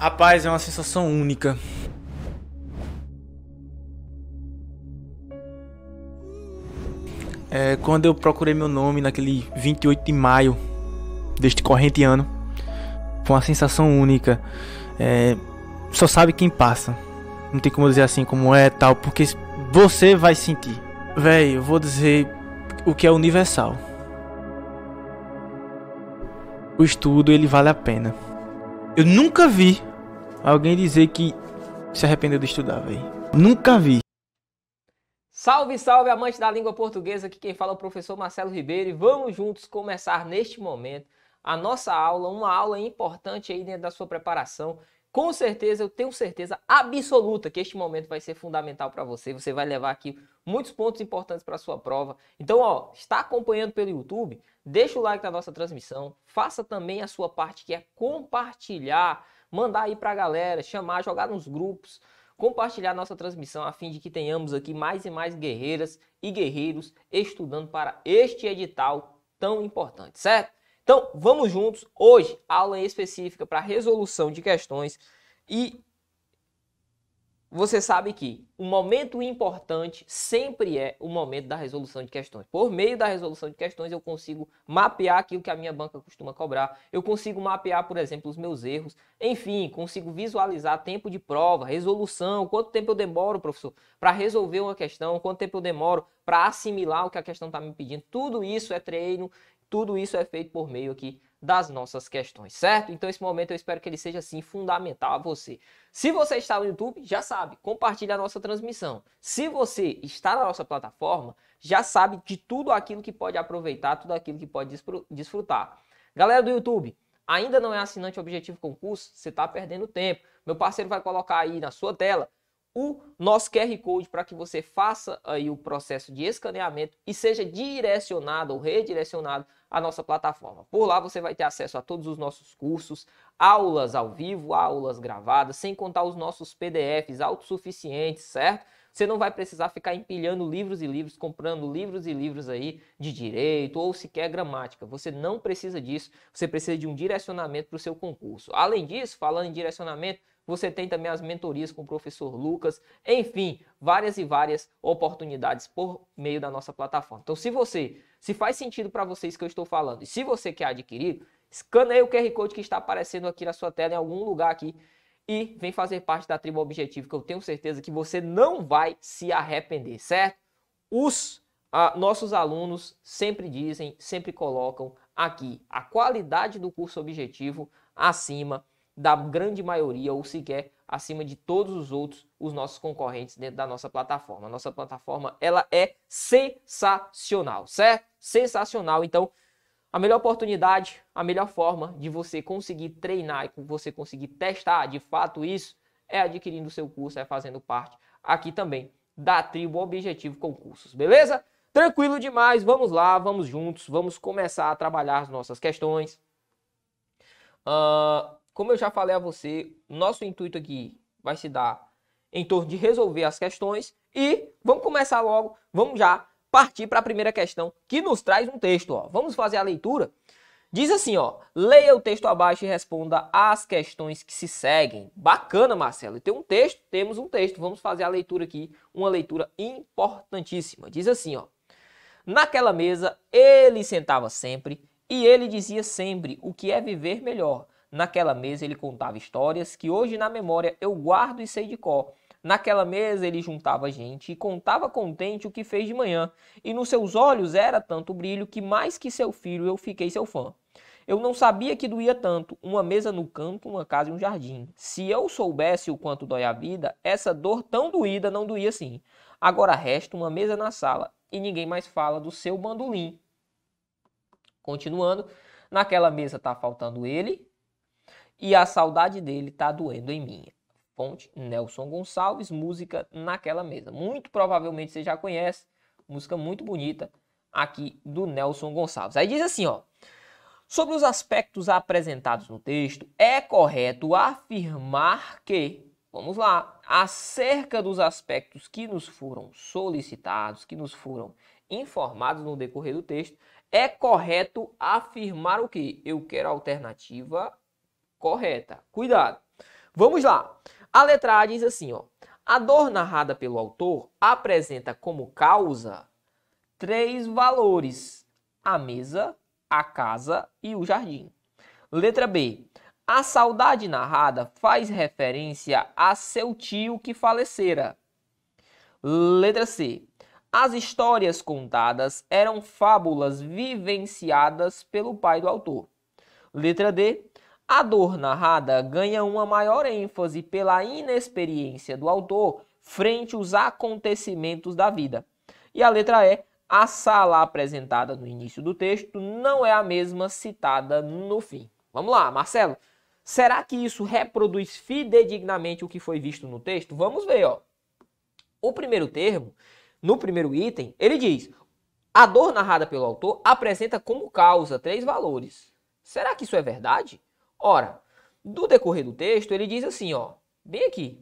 Rapaz, é uma sensação única. É, quando eu procurei meu nome naquele 28 de maio deste corrente ano, foi uma sensação única. É, só sabe quem passa. Não tem como dizer assim como é tal, porque você vai sentir. Velho, eu vou dizer o que é universal. O estudo ele vale a pena. Eu nunca vi alguém dizer que se arrependeu de estudar, velho. Nunca vi. Salve, salve, amante da língua portuguesa, aqui quem fala é o professor Marcelo Ribeiro e vamos juntos começar neste momento a nossa aula, uma aula importante aí dentro da sua preparação. Com certeza, eu tenho certeza absoluta que este momento vai ser fundamental para você. Você vai levar aqui muitos pontos importantes para sua prova. Então, ó, está acompanhando pelo YouTube? Deixa o like na nossa transmissão. Faça também a sua parte que é compartilhar mandar aí para a galera, chamar, jogar nos grupos, compartilhar nossa transmissão a fim de que tenhamos aqui mais e mais guerreiras e guerreiros estudando para este edital tão importante, certo? Então, vamos juntos. Hoje, aula específica para resolução de questões e você sabe que o momento importante sempre é o momento da resolução de questões. Por meio da resolução de questões, eu consigo mapear aquilo que a minha banca costuma cobrar, eu consigo mapear, por exemplo, os meus erros, enfim, consigo visualizar tempo de prova, resolução, quanto tempo eu demoro, professor, para resolver uma questão, quanto tempo eu demoro para assimilar o que a questão está me pedindo. Tudo isso é treino, tudo isso é feito por meio aqui das nossas questões, certo? Então esse momento eu espero que ele seja assim fundamental a você. Se você está no YouTube, já sabe, compartilhe a nossa transmissão. Se você está na nossa plataforma, já sabe de tudo aquilo que pode aproveitar, tudo aquilo que pode desfrutar. Galera do YouTube, ainda não é assinante Objetivo Concurso? Você está perdendo tempo. Meu parceiro vai colocar aí na sua tela o nosso QR Code para que você faça aí o processo de escaneamento e seja direcionado ou redirecionado à nossa plataforma. Por lá você vai ter acesso a todos os nossos cursos, aulas ao vivo, aulas gravadas, sem contar os nossos PDFs autossuficientes, certo? Você não vai precisar ficar empilhando livros e livros, comprando livros e livros aí de direito ou sequer gramática. Você não precisa disso. Você precisa de um direcionamento para o seu concurso. Além disso, falando em direcionamento, você tem também as mentorias com o professor Lucas. Enfim, várias e várias oportunidades por meio da nossa plataforma. Então, se você, se faz sentido para vocês que eu estou falando, e se você quer adquirir, escaneie o QR Code que está aparecendo aqui na sua tela em algum lugar aqui e vem fazer parte da tribo objetivo, que eu tenho certeza que você não vai se arrepender, certo? Os ah, nossos alunos sempre dizem, sempre colocam aqui a qualidade do curso objetivo acima da grande maioria ou sequer acima de todos os outros os nossos concorrentes dentro da nossa plataforma. nossa plataforma ela é sensacional, certo? Sensacional. Então, a melhor oportunidade, a melhor forma de você conseguir treinar e você conseguir testar de fato isso é adquirindo o seu curso, é fazendo parte aqui também da tribo Objetivo Concursos, beleza? Tranquilo demais, vamos lá, vamos juntos, vamos começar a trabalhar as nossas questões. Uh, como eu já falei a você, nosso intuito aqui vai se dar em torno de resolver as questões e vamos começar logo, vamos já partir para a primeira questão que nos traz um texto, ó. Vamos fazer a leitura. Diz assim, ó: "Leia o texto abaixo e responda às questões que se seguem". Bacana, Marcelo. Tem um texto, temos um texto. Vamos fazer a leitura aqui, uma leitura importantíssima. Diz assim, ó: Naquela mesa ele sentava sempre e ele dizia sempre o que é viver melhor. Naquela mesa ele contava histórias que hoje na memória eu guardo e sei de cor. Naquela mesa ele juntava gente e contava contente o que fez de manhã, e nos seus olhos era tanto brilho que mais que seu filho eu fiquei seu fã. Eu não sabia que doía tanto, uma mesa no canto, uma casa e um jardim. Se eu soubesse o quanto dói a vida, essa dor tão doída não doía assim. Agora resta uma mesa na sala e ninguém mais fala do seu bandolim. Continuando, naquela mesa tá faltando ele, e a saudade dele tá doendo em mim. Fonte Nelson Gonçalves, música naquela mesa. Muito provavelmente você já conhece, música muito bonita aqui do Nelson Gonçalves. Aí diz assim, ó: Sobre os aspectos apresentados no texto, é correto afirmar que, vamos lá, acerca dos aspectos que nos foram solicitados, que nos foram informados no decorrer do texto, é correto afirmar o que? Eu quero alternativa correta. Cuidado. Vamos lá. A letra A diz assim, ó. A dor narrada pelo autor apresenta como causa três valores: a mesa, a casa e o jardim. Letra B. A saudade narrada faz referência a seu tio que falecera. Letra C. As histórias contadas eram fábulas vivenciadas pelo pai do autor. Letra D. A dor narrada ganha uma maior ênfase pela inexperiência do autor frente aos acontecimentos da vida. E a letra E, a sala apresentada no início do texto não é a mesma citada no fim. Vamos lá, Marcelo. Será que isso reproduz fidedignamente o que foi visto no texto? Vamos ver, ó. O primeiro termo, no primeiro item, ele diz: a dor narrada pelo autor apresenta como causa três valores. Será que isso é verdade? Ora, do decorrer do texto, ele diz assim, ó, bem aqui.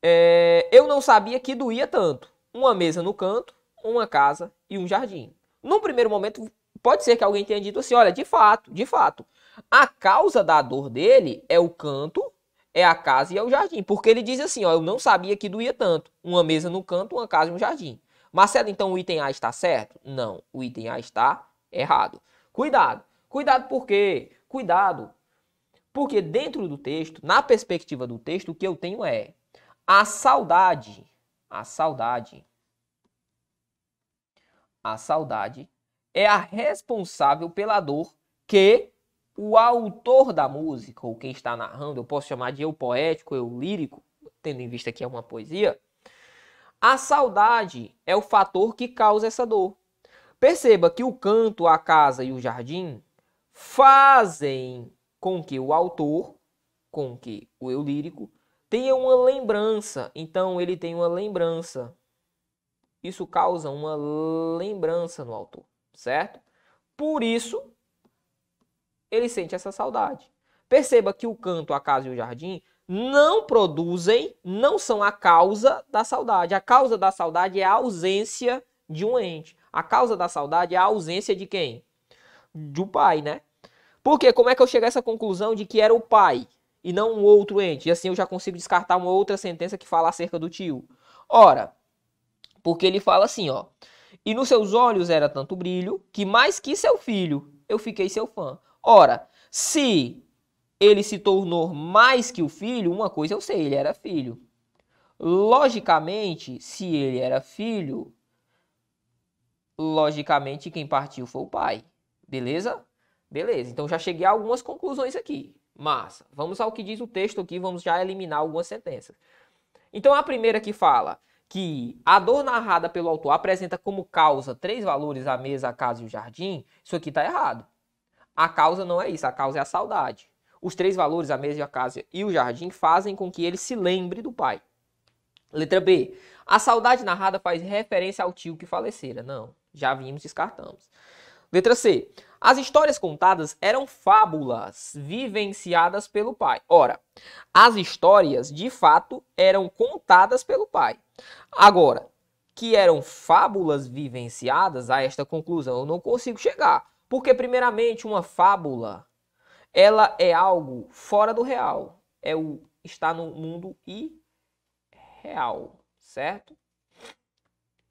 É, eu não sabia que doía tanto. Uma mesa no canto, uma casa e um jardim. Num primeiro momento, pode ser que alguém tenha dito assim, olha, de fato, de fato. A causa da dor dele é o canto, é a casa e é o jardim. Porque ele diz assim, ó, eu não sabia que doía tanto. Uma mesa no canto, uma casa e um jardim. Marcelo, então o item A está certo? Não, o item A está errado. Cuidado. Cuidado por quê? Cuidado porque dentro do texto, na perspectiva do texto, o que eu tenho é a saudade, a saudade, a saudade é a responsável pela dor que o autor da música, ou quem está narrando, eu posso chamar de eu poético, eu lírico, tendo em vista que é uma poesia, a saudade é o fator que causa essa dor. Perceba que o canto, a casa e o jardim fazem com que o autor, com que o eu lírico, tenha uma lembrança. Então ele tem uma lembrança. Isso causa uma lembrança no autor, certo? Por isso, ele sente essa saudade. Perceba que o canto, a casa e o jardim não produzem, não são a causa da saudade. A causa da saudade é a ausência de um ente. A causa da saudade é a ausência de quem? Do pai, né? Porque como é que eu cheguei a essa conclusão de que era o pai e não um outro ente? E assim eu já consigo descartar uma outra sentença que fala acerca do tio. Ora, porque ele fala assim, ó. E nos seus olhos era tanto brilho que mais que seu filho, eu fiquei seu fã. Ora, se ele se tornou mais que o filho, uma coisa eu sei, ele era filho. Logicamente, se ele era filho, logicamente quem partiu foi o pai. Beleza? Beleza, então já cheguei a algumas conclusões aqui. mas Vamos ao que diz o texto aqui, vamos já eliminar algumas sentenças. Então a primeira que fala que a dor narrada pelo autor apresenta como causa três valores, a mesa, a casa e o jardim, isso aqui está errado. A causa não é isso, a causa é a saudade. Os três valores, a mesa, a casa e o jardim, fazem com que ele se lembre do pai. Letra B. A saudade narrada faz referência ao tio que falecera. Não, já vimos, descartamos. Letra C. As histórias contadas eram fábulas vivenciadas pelo pai. Ora, as histórias de fato eram contadas pelo pai. Agora, que eram fábulas vivenciadas, a esta conclusão eu não consigo chegar. Porque, primeiramente, uma fábula ela é algo fora do real. É o está no mundo irreal, certo?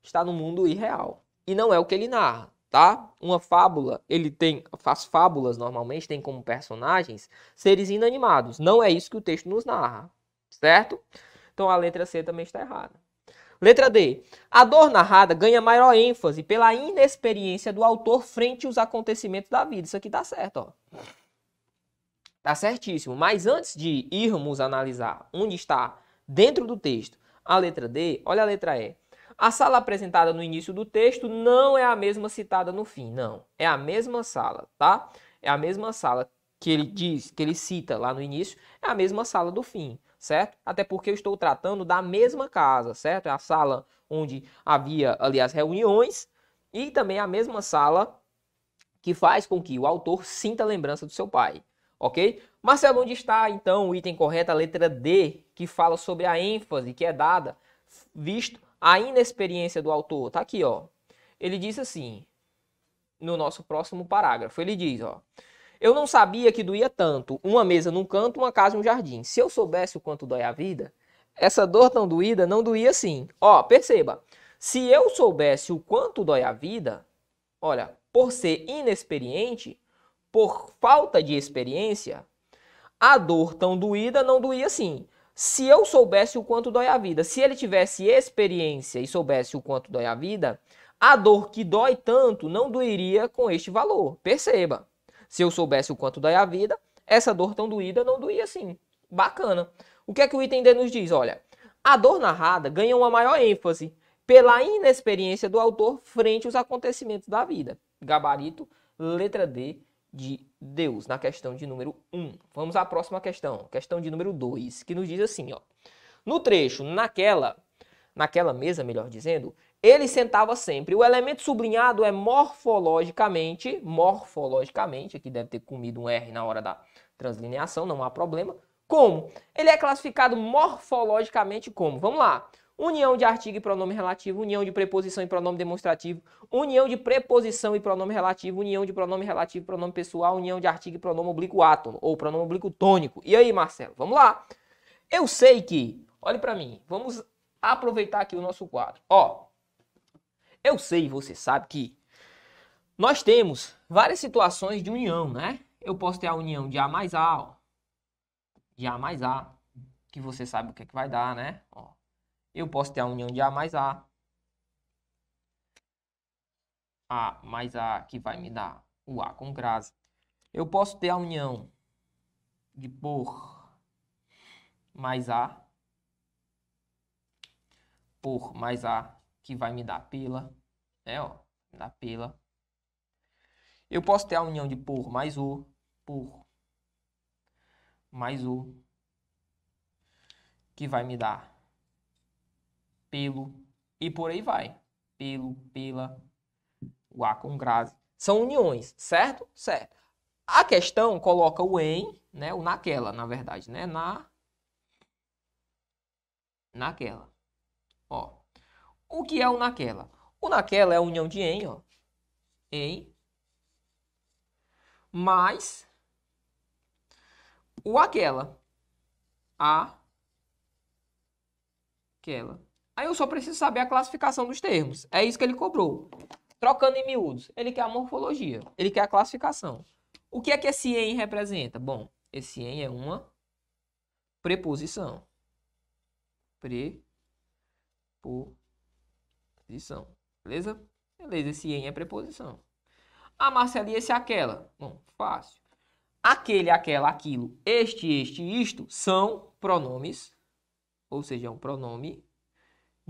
Está no mundo irreal. E não é o que ele narra tá? Uma fábula, ele tem as fábulas normalmente tem como personagens seres inanimados. Não é isso que o texto nos narra, certo? Então a letra C também está errada. Letra D. A dor narrada ganha maior ênfase pela inexperiência do autor frente aos acontecimentos da vida. Isso aqui tá certo, ó. Tá certíssimo. Mas antes de irmos analisar onde está dentro do texto a letra D, olha a letra E. A sala apresentada no início do texto não é a mesma citada no fim, não. É a mesma sala, tá? É a mesma sala que ele diz, que ele cita lá no início, é a mesma sala do fim, certo? Até porque eu estou tratando da mesma casa, certo? É a sala onde havia ali as reuniões e também é a mesma sala que faz com que o autor sinta a lembrança do seu pai, ok? Marcelo, onde está então o item correto, a letra D, que fala sobre a ênfase que é dada, visto a inexperiência do autor está aqui, ó. Ele diz assim, no nosso próximo parágrafo, ele diz, ó. Eu não sabia que doía tanto uma mesa num canto, uma casa e um jardim. Se eu soubesse o quanto dói a vida, essa dor tão doída não doía assim. Ó, perceba. Se eu soubesse o quanto dói a vida, olha, por ser inexperiente, por falta de experiência, a dor tão doída não doía assim se eu soubesse o quanto dói a vida, se ele tivesse experiência e soubesse o quanto dói a vida, a dor que dói tanto não doeria com este valor. Perceba. Se eu soubesse o quanto dói a vida, essa dor tão doída não doía assim. Bacana. O que é que o item D nos diz? Olha, a dor narrada ganha uma maior ênfase pela inexperiência do autor frente aos acontecimentos da vida. Gabarito, letra D de Deus, na questão de número 1. Vamos à próxima questão, questão de número 2, que nos diz assim, ó. No trecho, naquela, naquela mesa, melhor dizendo, ele sentava sempre. O elemento sublinhado é morfologicamente, morfologicamente, aqui deve ter comido um R na hora da translineação, não há problema. Como? Ele é classificado morfologicamente como? Vamos lá união de artigo e pronome relativo, união de preposição e pronome demonstrativo, união de preposição e pronome relativo, união de pronome relativo e pronome pessoal, união de artigo e pronome oblíquo átomo, ou pronome oblíquo tônico. E aí, Marcelo, vamos lá. Eu sei que, olhe para mim, vamos aproveitar aqui o nosso quadro. Ó, eu sei, você sabe que nós temos várias situações de união, né? Eu posso ter a união de A mais A, ó, de A mais A, que você sabe o que, é que vai dar, né? Ó, eu posso ter a união de A mais A. A mais A, que vai me dar o A com crase. Eu posso ter a união de por mais A. Por mais A, que vai me dar pela. Né, ó, dá pela. Eu posso ter a união de por mais O. Por mais O. Que vai me dar pelo e por aí vai. Pelo, pela, o A com grave. São uniões, certo? Certo. A questão coloca o em, né, o naquela, na verdade, né, na naquela. Ó. O que é o naquela? O naquela é a união de em, ó. Em mais o aquela. A aquela. Aí eu só preciso saber a classificação dos termos. É isso que ele cobrou. Trocando em miúdos, ele quer a morfologia, ele quer a classificação. O que é que esse em representa? Bom, esse em é uma preposição. Preposição. Beleza? Beleza, esse em é preposição. A Marcela e esse é aquela. Bom, fácil. Aquele, aquela, aquilo, este, este, isto são pronomes, ou seja, é um pronome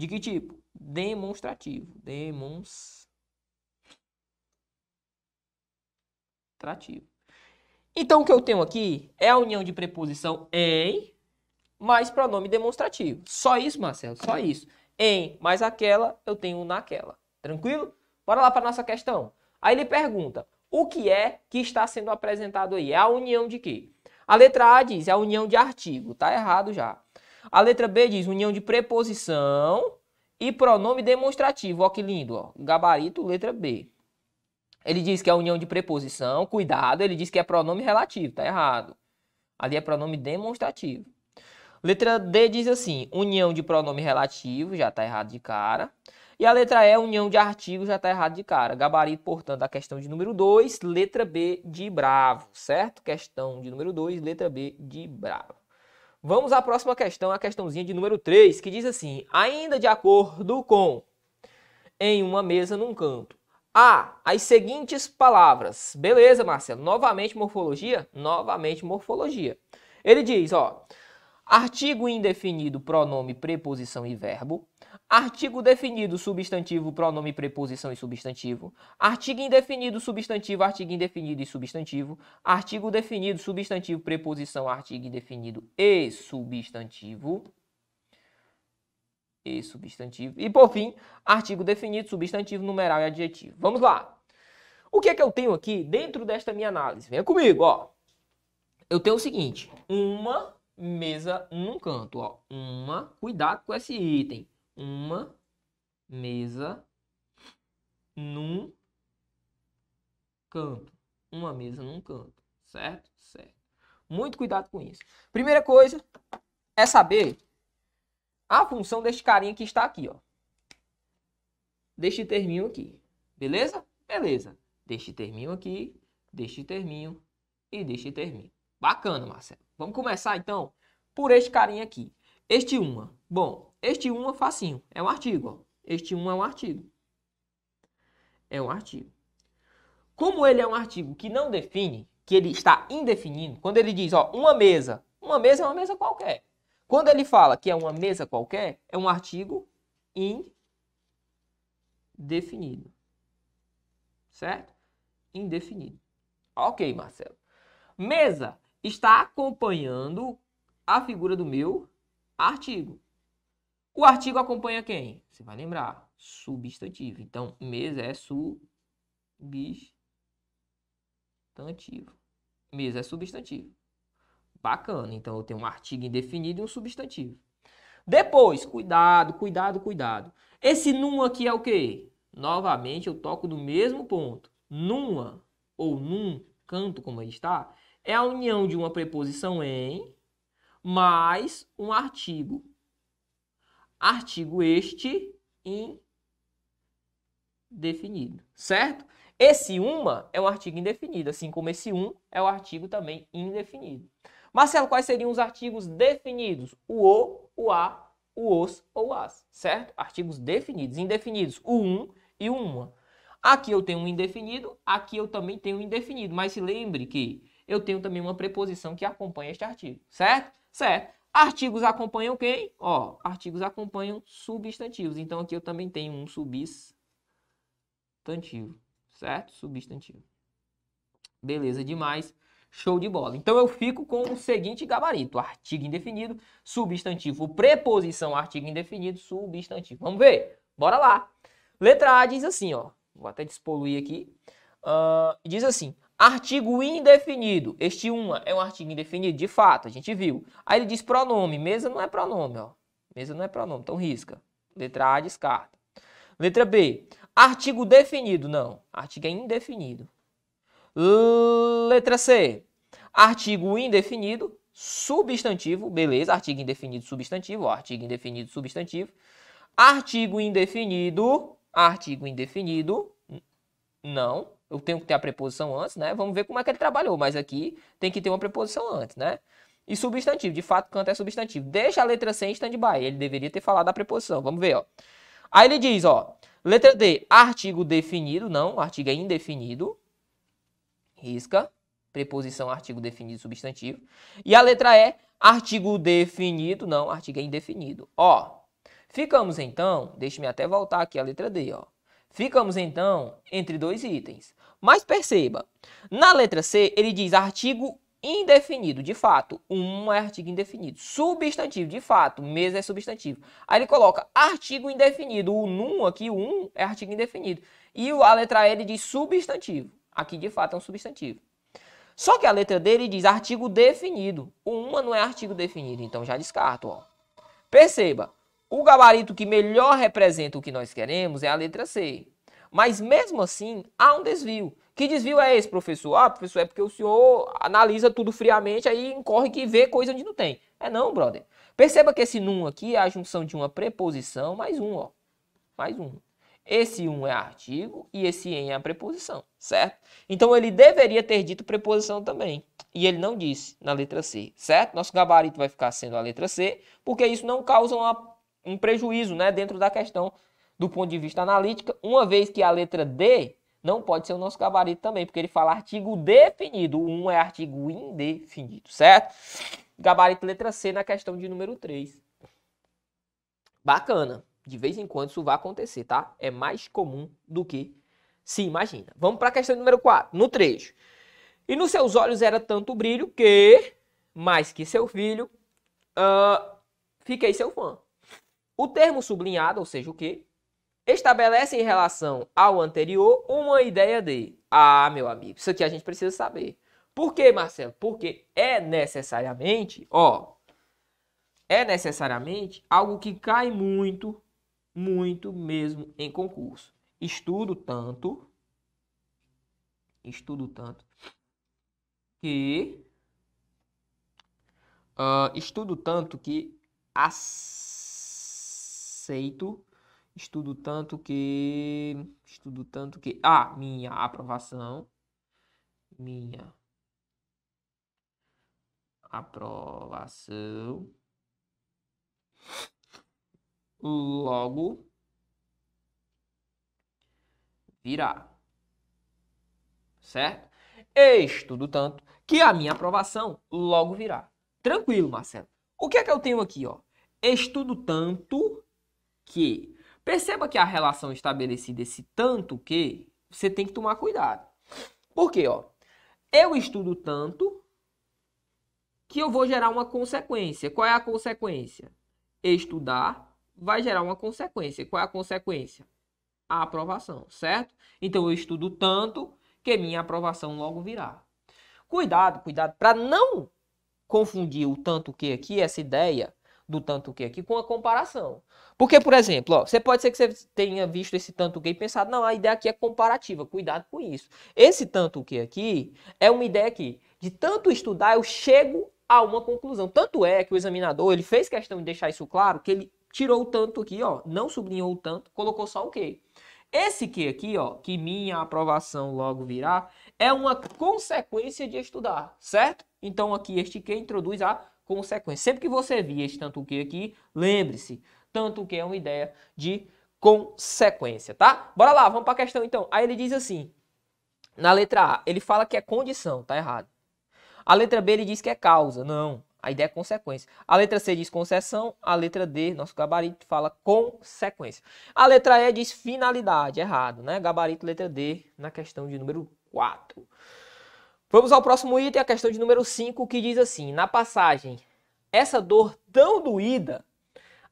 de que tipo? Demonstrativo. Demonstrativo. Então, o que eu tenho aqui é a união de preposição em mais pronome demonstrativo. Só isso, Marcelo, só isso. Em mais aquela, eu tenho naquela. Tranquilo? Bora lá para nossa questão. Aí ele pergunta, o que é que está sendo apresentado aí? É a união de quê? A letra A diz, é a união de artigo. Está errado já. A letra B diz união de preposição e pronome demonstrativo. Ó que lindo, ó. Gabarito, letra B. Ele diz que é união de preposição, cuidado, ele diz que é pronome relativo, tá errado. Ali é pronome demonstrativo. Letra D diz assim, união de pronome relativo, já tá errado de cara. E a letra E, união de artigo, já tá errado de cara. Gabarito, portanto, a questão de número 2, letra B de bravo, certo? Questão de número 2, letra B de bravo. Vamos à próxima questão, a questãozinha de número 3, que diz assim: ainda de acordo com em uma mesa num canto. A, as seguintes palavras. Beleza, Marcelo. Novamente morfologia? Novamente morfologia. Ele diz, ó: artigo indefinido, pronome, preposição e verbo, Artigo definido, substantivo, pronome, preposição e substantivo. Artigo indefinido, substantivo, artigo indefinido e substantivo. Artigo definido, substantivo, preposição, artigo indefinido e substantivo. E substantivo. E por fim, artigo definido, substantivo, numeral e adjetivo. Vamos lá. O que é que eu tenho aqui dentro desta minha análise? Venha comigo, ó. Eu tenho o seguinte, uma mesa num canto, ó. Uma, cuidado com esse item uma mesa num canto. Uma mesa num canto, certo? Certo. Muito cuidado com isso. Primeira coisa é saber a função deste carinha que está aqui, ó. Deste terminho aqui. Beleza? Beleza. Deste terminho aqui, deste terminho e deste terminho. Bacana, Marcelo. Vamos começar então por este carinha aqui. Este uma. Bom, este uma facinho. É um artigo. Ó. Este um é um artigo. É um artigo. Como ele é um artigo que não define, que ele está indefinindo, quando ele diz ó, uma mesa, uma mesa é uma mesa qualquer. Quando ele fala que é uma mesa qualquer, é um artigo indefinido. Certo? Indefinido. Ok, Marcelo. Mesa está acompanhando a figura do meu artigo. O artigo acompanha quem? Você vai lembrar, substantivo. Então, mesa é substantivo. Mesa é substantivo. Bacana. Então, eu tenho um artigo indefinido e um substantivo. Depois, cuidado, cuidado, cuidado. Esse numa aqui é o quê? Novamente, eu toco no mesmo ponto. Numa ou num canto, como ele está, é a união de uma preposição em mais um artigo. Artigo este indefinido, certo? Esse uma é um artigo indefinido, assim como esse um é o um artigo também indefinido. Marcelo, quais seriam os artigos definidos? O o, o a, o os ou as, certo? Artigos definidos, indefinidos, o um e o uma. Aqui eu tenho um indefinido, aqui eu também tenho um indefinido, mas se lembre que eu tenho também uma preposição que acompanha este artigo, certo? Certo. Artigos acompanham quem? Ó, artigos acompanham substantivos. Então aqui eu também tenho um substantivo, certo? Substantivo. Beleza demais. Show de bola. Então eu fico com o seguinte gabarito: artigo indefinido, substantivo, preposição, artigo indefinido, substantivo. Vamos ver? Bora lá. Letra A diz assim, ó. Vou até despoluir aqui. Uh, diz assim: Artigo indefinido. Este uma é um artigo indefinido, de fato, a gente viu. Aí ele diz pronome. Mesa não é pronome, ó. Mesa não é pronome, então risca. Letra A, descarta. Letra B. Artigo definido. Não, artigo é indefinido. Letra C. Artigo indefinido, substantivo. Beleza, artigo indefinido, substantivo. artigo indefinido, substantivo. Artigo indefinido. Artigo indefinido. Não eu tenho que ter a preposição antes, né? Vamos ver como é que ele trabalhou, mas aqui tem que ter uma preposição antes, né? E substantivo, de fato, canto é substantivo. Deixa a letra C em stand-by, ele deveria ter falado a preposição, vamos ver, ó. Aí ele diz, ó, letra D, artigo definido, não, artigo é indefinido, risca, preposição, artigo definido, substantivo. E a letra E, artigo definido, não, artigo é indefinido, ó. Ficamos então, deixe-me até voltar aqui a letra D, ó. Ficamos então entre dois itens. Mas perceba, na letra C ele diz artigo indefinido, de fato, um é artigo indefinido. Substantivo, de fato, mês é substantivo. Aí ele coloca artigo indefinido, o num aqui, o um é artigo indefinido. E a letra E ele diz substantivo, aqui de fato é um substantivo. Só que a letra D ele diz artigo definido, o uma não é artigo definido, então já descarto, ó. Perceba, o gabarito que melhor representa o que nós queremos é a letra C. Mas mesmo assim, há um desvio. Que desvio é esse, professor? Ah, professor, é porque o senhor analisa tudo friamente, aí incorre que vê coisa onde não tem. É não, brother. Perceba que esse num aqui é a junção de uma preposição mais um, ó. Mais um. Esse um é artigo e esse em é a preposição, certo? Então ele deveria ter dito preposição também. E ele não disse na letra C, certo? Nosso gabarito vai ficar sendo a letra C, porque isso não causa uma, um prejuízo né, dentro da questão do ponto de vista analítico, uma vez que a letra D não pode ser o nosso gabarito também, porque ele fala artigo definido. O 1 é artigo indefinido, certo? Gabarito letra C na questão de número 3. Bacana. De vez em quando isso vai acontecer, tá? É mais comum do que se imagina. Vamos para a questão número 4, no trecho. E nos seus olhos era tanto brilho que, mais que seu filho, uh, fiquei seu fã. O termo sublinhado, ou seja, o que? estabelece em relação ao anterior uma ideia de. Ah, meu amigo, isso aqui a gente precisa saber. Por quê, Marcelo? Porque é necessariamente, ó, é necessariamente algo que cai muito, muito mesmo em concurso. Estudo tanto, estudo tanto, que uh, estudo tanto que aceito Estudo tanto que. Estudo tanto que. Ah, minha aprovação. Minha aprovação. Logo virá. Certo? Estudo tanto que a minha aprovação logo virá. Tranquilo, Marcelo. O que é que eu tenho aqui, ó? Estudo tanto que Perceba que a relação estabelecida, esse tanto que, você tem que tomar cuidado. Por quê? Ó, eu estudo tanto que eu vou gerar uma consequência. Qual é a consequência? Estudar vai gerar uma consequência. Qual é a consequência? A aprovação, certo? Então eu estudo tanto que minha aprovação logo virá. Cuidado, cuidado, para não confundir o tanto que aqui, essa ideia, do tanto que aqui com a comparação. Porque, por exemplo, ó, você pode ser que você tenha visto esse tanto que e pensado, não, a ideia aqui é comparativa, cuidado com isso. Esse tanto que aqui é uma ideia que, de tanto estudar, eu chego a uma conclusão. Tanto é que o examinador, ele fez questão de deixar isso claro, que ele tirou o tanto aqui, ó, não sublinhou o tanto, colocou só o que. Esse que aqui, ó, que minha aprovação logo virá, é uma consequência de estudar, certo? Então aqui este que introduz a consequência. Sempre que você via esse tanto que aqui, lembre-se, tanto que é uma ideia de consequência, tá? Bora lá, vamos para a questão então. Aí ele diz assim, na letra A, ele fala que é condição, tá errado. A letra B ele diz que é causa, não. A ideia é consequência. A letra C diz concessão, a letra D, nosso gabarito, fala consequência. A letra E diz finalidade, errado, né? Gabarito, letra D, na questão de número 4. Vamos ao próximo item, a questão de número 5, que diz assim: na passagem, essa dor tão doída,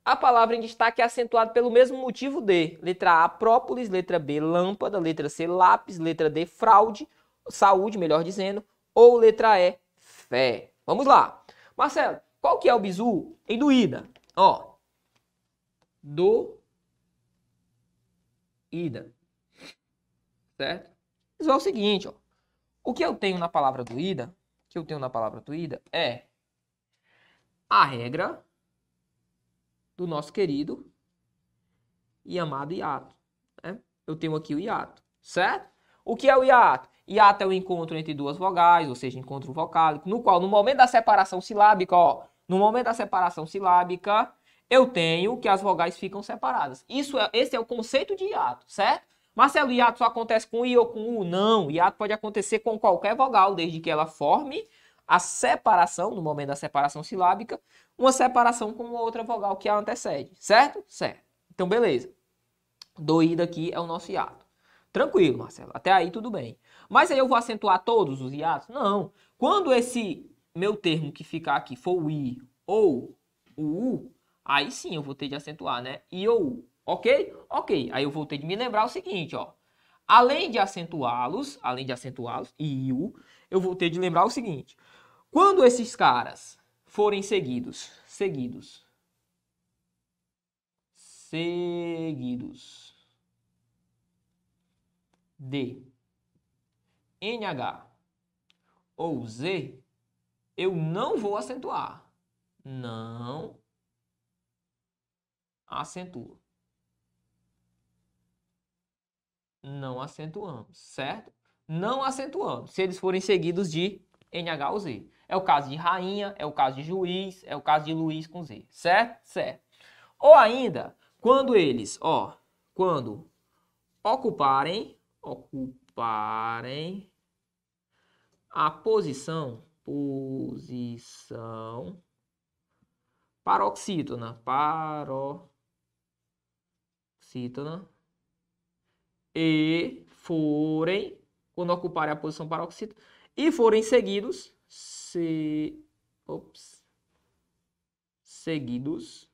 a palavra em destaque é acentuada pelo mesmo motivo de letra A, própolis, letra B, lâmpada, letra C, lápis, letra D, fraude, saúde, melhor dizendo, ou letra E, fé. Vamos lá. Marcelo, qual que é o bizu em doída? Ó, do ida, certo? Isso é o seguinte, ó. O que eu tenho na palavra doída, que eu tenho na palavra doída é a regra do nosso querido e amado hiato. Né? Eu tenho aqui o hiato, certo? O que é o hiato? Hiato é o encontro entre duas vogais, ou seja, encontro vocálico, no qual, no momento da separação silábica, ó, no momento da separação silábica, eu tenho que as vogais ficam separadas. Isso é, esse é o conceito de hiato, certo? Marcelo, é hiato só acontece com I ou com U? Não, hiato pode acontecer com qualquer vogal, desde que ela forme a separação, no momento da separação silábica, uma separação com outra vogal que a antecede, certo? Certo. Então, beleza. Doído aqui é o nosso hiato. Tranquilo, Marcelo. Até aí tudo bem. Mas aí eu vou acentuar todos os hiatos? Não. Quando esse meu termo que ficar aqui for o I ou o U, aí sim eu vou ter de acentuar, né? I ou U. Ok? Ok. Aí eu voltei de me lembrar o seguinte, ó. Além de acentuá-los, além de acentuá-los, e eu, eu voltei de lembrar o seguinte. Quando esses caras forem seguidos, seguidos, seguidos de NH ou Z, eu não vou acentuar. Não acentuo. não acentuamos, certo? Não acentuamos se eles forem seguidos de NH ou Z. É o caso de rainha, é o caso de juiz, é o caso de Luiz com Z, certo? Certo. Ou ainda, quando eles, ó, quando ocuparem, ocuparem a posição, posição paroxítona, paroxítona e forem, quando ocuparem a posição paroxítona, e forem seguidos, se, ops, seguidos,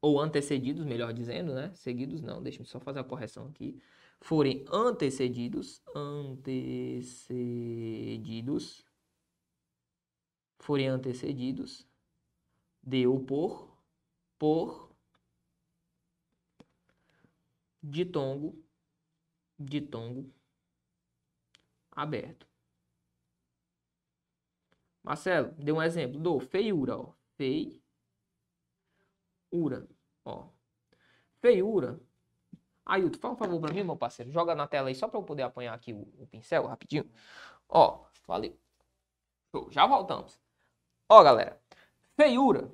ou antecedidos, melhor dizendo, né? Seguidos não, deixa eu só fazer a correção aqui. Forem antecedidos, antecedidos, forem antecedidos, deu por, por, ditongo, ditongo, aberto. Marcelo, deu um exemplo do feiura, ó. Feiura, ó. Feiura. Ailton, faz um favor pra mim, meu parceiro. Joga na tela aí só pra eu poder apanhar aqui o, o pincel rapidinho. Ó, valeu. Show, já voltamos. Ó, galera. Feiura.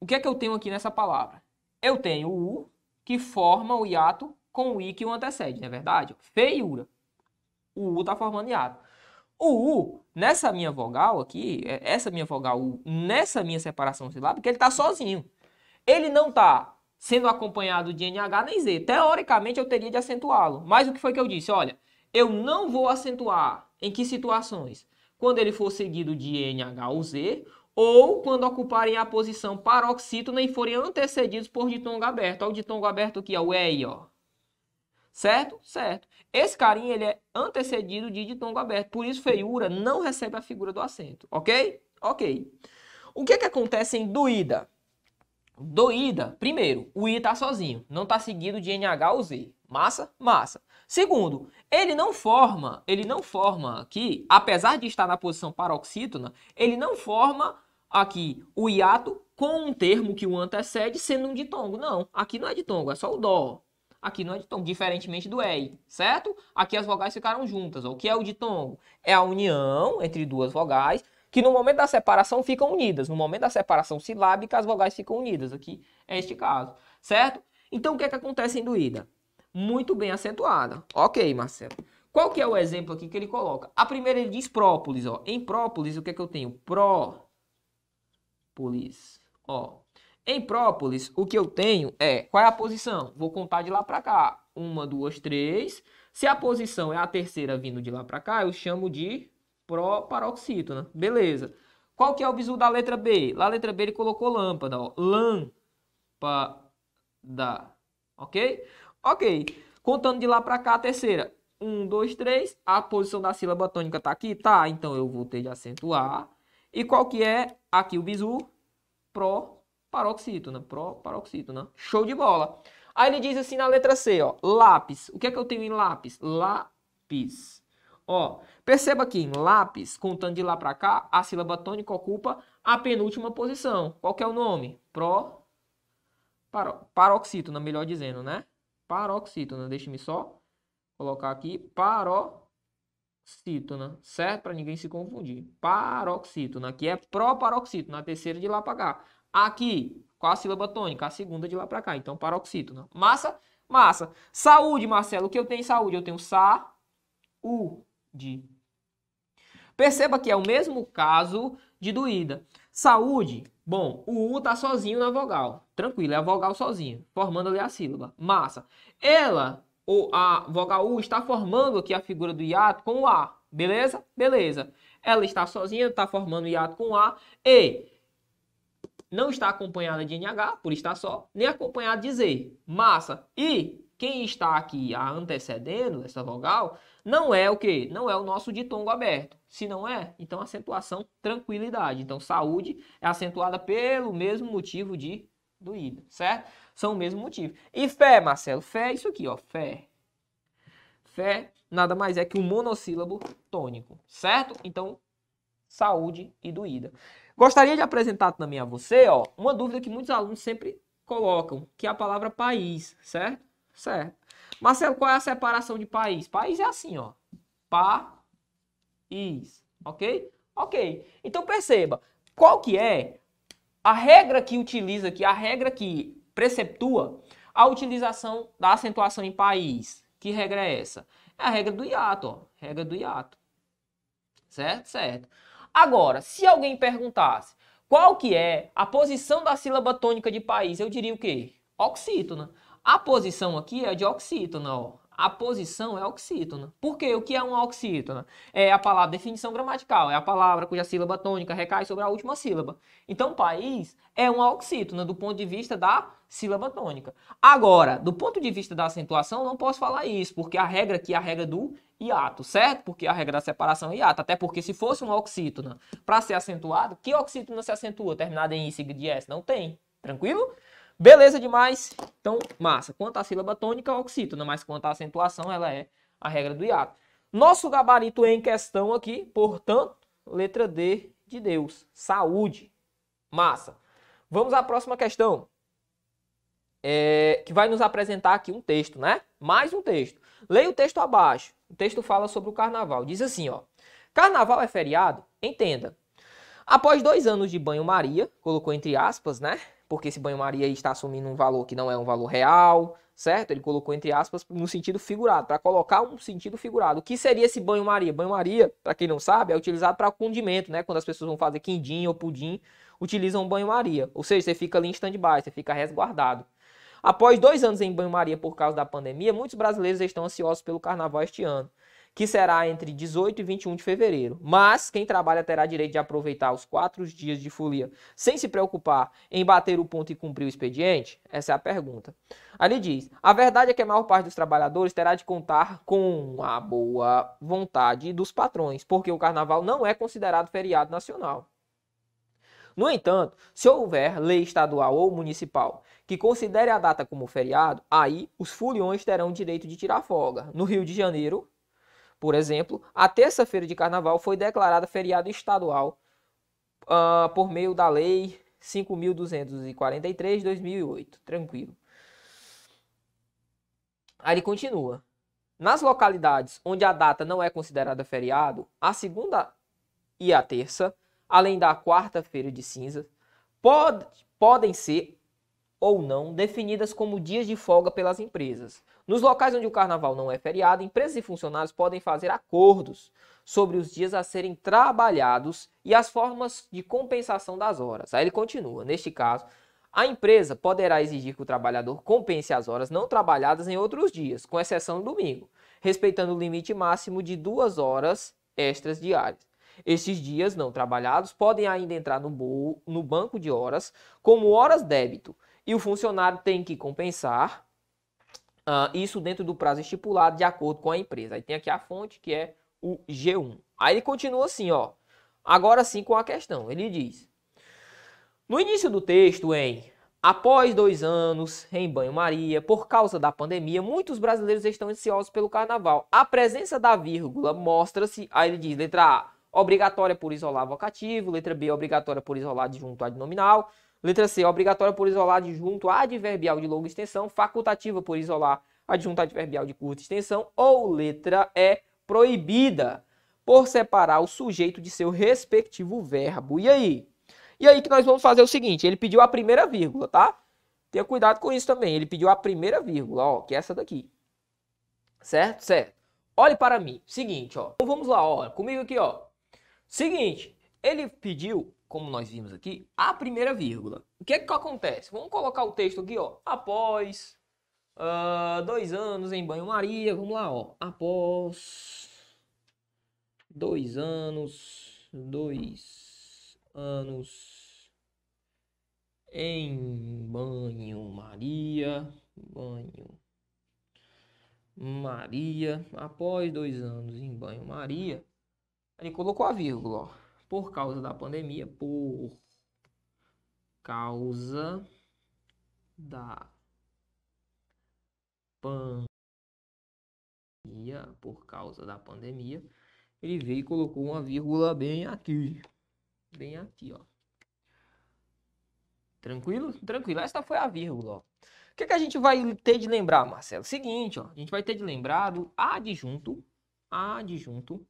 O que é que eu tenho aqui nessa palavra? Eu tenho o que forma o hiato com o i que o antecede, não é verdade? Feiura. O u está formando hiato. O u, nessa minha vogal aqui, é, essa minha vogal u, nessa minha separação silábica, ele está sozinho. Ele não está sendo acompanhado de NH nem Z. Teoricamente, eu teria de acentuá-lo. Mas o que foi que eu disse? Olha, eu não vou acentuar em que situações? Quando ele for seguido de NH ou Z, ou quando ocuparem a posição paroxítona e forem antecedidos por ditongo aberto. Olha o ditongo aberto aqui, o EI, ó. Certo? Certo. Esse carinha, ele é antecedido de ditongo aberto. Por isso, feiura não recebe a figura do acento. Ok? Ok. O que é que acontece em doída? Doída, primeiro, o I está sozinho. Não está seguido de NH ou Z. Massa? Massa. Segundo, ele não forma, ele não forma aqui, apesar de estar na posição paroxítona, ele não forma aqui o hiato com um termo que o antecede sendo um ditongo. Não, aqui não é ditongo, é só o dó. Aqui não é ditongo, diferentemente do EI, certo? Aqui as vogais ficaram juntas. O que é o ditongo? É a união entre duas vogais que no momento da separação ficam unidas. No momento da separação silábica, as vogais ficam unidas. Aqui é este caso, certo? Então, o que é que acontece em doída? Muito bem acentuada. Ok, Marcelo. Qual que é o exemplo aqui que ele coloca? A primeira ele diz própolis, ó. Em própolis, o que é que eu tenho? Pró Própolis. Ó, em própolis, o que eu tenho é qual é a posição? Vou contar de lá para cá. Uma, duas, três. Se a posição é a terceira vindo de lá para cá, eu chamo de proparoxítona. Beleza. Qual que é o bisu da letra B? Lá letra B ele colocou lâmpada, ó. Lâmpada. Ok? Ok. Contando de lá para cá a terceira. Um, dois, três. A posição da sílaba tônica tá aqui? Tá, então eu vou ter de acentuar. E qual que é aqui o bizu, pro paroxítona, pro paroxítona. Show de bola. Aí ele diz assim na letra C, ó, lápis. O que é que eu tenho em lápis? Lápis. Ó, perceba aqui, em lápis, contando de lá para cá, a sílaba tônica ocupa a penúltima posição. Qual que é o nome? Pro paro, paroxítona, melhor dizendo, né? Paroxítona. Deixa-me só colocar aqui. Paroxítona paroxítona, né? certo? Para ninguém se confundir. Paroxítona, né? aqui é proparoxítona, a terceira de lá para cá. Aqui, qual a sílaba tônica? A segunda de lá para cá. Então, paroxítona. Né? Massa? Massa. Saúde, Marcelo. O que eu tenho em saúde? Eu tenho sa, u, de. Perceba que é o mesmo caso de doída. Saúde, bom, o U tá sozinho na vogal. Tranquilo, é a vogal sozinha, formando ali a sílaba. Massa. Ela o a vogal U está formando aqui a figura do hiato com o A, beleza? Beleza. Ela está sozinha, está formando o hiato com A e não está acompanhada de NH, por estar só, nem acompanhada de Z, massa. E quem está aqui a antecedendo essa vogal não é o que? Não é o nosso ditongo aberto. Se não é, então acentuação tranquilidade. Então saúde é acentuada pelo mesmo motivo de doído, certo? são o mesmo motivo. E fé, Marcelo, fé é isso aqui, ó, fé. Fé nada mais é que um monossílabo tônico, certo? Então, saúde e doída. Gostaria de apresentar também a você, ó, uma dúvida que muitos alunos sempre colocam, que é a palavra país, certo? Certo. Marcelo, qual é a separação de país? País é assim, ó. País, ok? Ok. Então perceba, qual que é a regra que utiliza aqui, a regra que preceptua a utilização da acentuação em país. Que regra é essa? É a regra do hiato, ó. Regra do hiato. Certo? Certo. Agora, se alguém perguntasse qual que é a posição da sílaba tônica de país, eu diria o quê? Oxítona. A posição aqui é de oxítona, ó a posição é oxítona. Por quê? O que é uma oxítona? É a palavra definição gramatical, é a palavra cuja sílaba tônica recai sobre a última sílaba. Então, país é uma oxítona do ponto de vista da sílaba tônica. Agora, do ponto de vista da acentuação, não posso falar isso, porque a regra aqui é a regra do hiato, certo? Porque é a regra da separação é hiato, até porque se fosse uma oxítona para ser acentuado, que oxítona se acentua terminada em i seguida de s? Não tem. Tranquilo? Beleza demais? Então, massa. Quanto à sílaba tônica, oxítona, mas quanto à acentuação, ela é a regra do hiato. Nosso gabarito é em questão aqui, portanto, letra D de Deus. Saúde. Massa. Vamos à próxima questão. É, que vai nos apresentar aqui um texto, né? Mais um texto. Leia o texto abaixo. O texto fala sobre o carnaval. Diz assim, ó. Carnaval é feriado? Entenda. Após dois anos de banho-maria, colocou entre aspas, né? porque esse banho-maria está assumindo um valor que não é um valor real, certo? Ele colocou entre aspas no sentido figurado, para colocar um sentido figurado. O que seria esse banho-maria? Banho-maria, para quem não sabe, é utilizado para condimento, né? Quando as pessoas vão fazer quindim ou pudim, utilizam banho-maria. Ou seja, você fica ali em stand-by, você fica resguardado. Após dois anos em banho-maria por causa da pandemia, muitos brasileiros estão ansiosos pelo carnaval este ano que será entre 18 e 21 de fevereiro. Mas quem trabalha terá direito de aproveitar os quatro dias de folia sem se preocupar em bater o ponto e cumprir o expediente? Essa é a pergunta. Ali diz: a verdade é que a maior parte dos trabalhadores terá de contar com a boa vontade dos patrões, porque o carnaval não é considerado feriado nacional. No entanto, se houver lei estadual ou municipal que considere a data como feriado, aí os foliões terão direito de tirar folga. No Rio de Janeiro, por exemplo, a terça-feira de carnaval foi declarada feriado estadual uh, por meio da Lei 5.243 de 2008. Tranquilo. Aí ele continua. Nas localidades onde a data não é considerada feriado, a segunda e a terça, além da quarta-feira de cinzas, podem ser ou não definidas como dias de folga pelas empresas. Nos locais onde o carnaval não é feriado, empresas e funcionários podem fazer acordos sobre os dias a serem trabalhados e as formas de compensação das horas. Aí ele continua: neste caso, a empresa poderá exigir que o trabalhador compense as horas não trabalhadas em outros dias, com exceção do domingo, respeitando o limite máximo de duas horas extras diárias. Estes dias não trabalhados podem ainda entrar no, no banco de horas como horas débito, e o funcionário tem que compensar uh, isso dentro do prazo estipulado de acordo com a empresa. Aí tem aqui a fonte que é o G1. Aí ele continua assim, ó. Agora sim com a questão. Ele diz: No início do texto, em após dois anos em banho-maria, por causa da pandemia, muitos brasileiros estão ansiosos pelo carnaval. A presença da vírgula mostra-se. Aí ele diz: letra A, obrigatória por isolar vocativo. Letra B, obrigatória por isolar adjunto adnominal. Letra C, obrigatória por isolar adjunto adverbial de longa extensão, facultativa por isolar adjunto adverbial de curta extensão, ou letra E, proibida por separar o sujeito de seu respectivo verbo. E aí? E aí que nós vamos fazer o seguinte, ele pediu a primeira vírgula, tá? Tenha cuidado com isso também, ele pediu a primeira vírgula, ó, que é essa daqui. Certo? Certo. Olhe para mim, seguinte, ó. Então vamos lá, ó, comigo aqui, ó. Seguinte, ele pediu como nós vimos aqui, a primeira vírgula. O que é que acontece? Vamos colocar o texto aqui, ó. Após uh, dois anos em banho-maria, vamos lá, ó. Após dois anos, dois anos em banho-maria, banho Maria, após dois anos em banho-maria, ele colocou a vírgula, ó por causa da pandemia, por causa da pandemia, por causa da pandemia, ele veio e colocou uma vírgula bem aqui, bem aqui, ó. Tranquilo? Tranquilo. Esta foi a vírgula, ó. O que, que a gente vai ter de lembrar, Marcelo? Seguinte, ó, a gente vai ter de lembrar do adjunto, adjunto